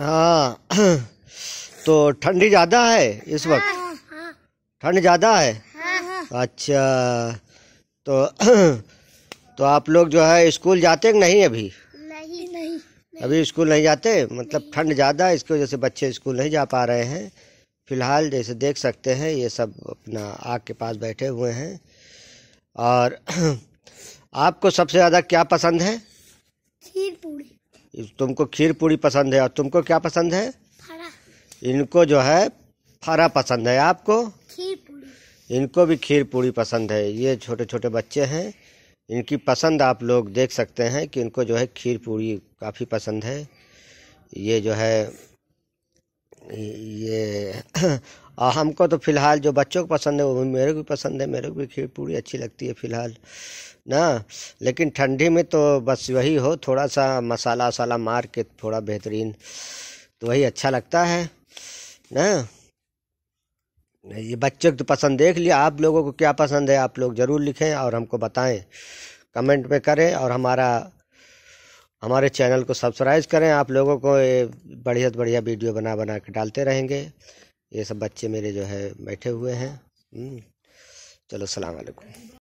हाँ तो ठंडी ज़्यादा है इस वक्त हाँ, हाँ। ठंड ज़्यादा है हाँ, अच्छा तो तो आप लोग जो है स्कूल जाते हैं नहीं अभी नहीं नहीं अभी स्कूल नहीं जाते मतलब ठंड ज़्यादा है इसकी वजह से बच्चे स्कूल नहीं जा पा रहे हैं फिलहाल जैसे देख सकते हैं ये सब अपना आग के पास बैठे हुए हैं और आपको सबसे ज़्यादा क्या पसंद है खीर पूड़ी तुमको खीर पूरी पसंद है और तुमको क्या पसंद है इनको जो है फरा पसंद है आपको खीर पूरी इनको भी खीर पूरी पसंद है ये छोटे छोटे बच्चे हैं इनकी पसंद आप लोग देख सकते हैं कि इनको जो है खीर पूरी काफ़ी पसंद है ये जो है ये और हमको तो फ़िलहाल जो बच्चों को पसंद है वो मेरे को भी पसंद है मेरे को भी खीर पूरी अच्छी लगती है फ़िलहाल ना लेकिन ठंडी में तो बस वही हो थोड़ा सा मसाला वसाला मार के थोड़ा बेहतरीन तो वही अच्छा लगता है ना ये बच्चे को तो पसंद देख लिया आप लोगों को क्या पसंद है आप लोग ज़रूर लिखें और हमको बताएं कमेंट में करें और हमारा हमारे चैनल को सब्सक्राइब करें आप लोगों को बढ़िया बढ़िया वीडियो बना बना के डालते रहेंगे ये सब बच्चे मेरे जो है बैठे हुए हैं हम्म, चलो सलाम वालेकुम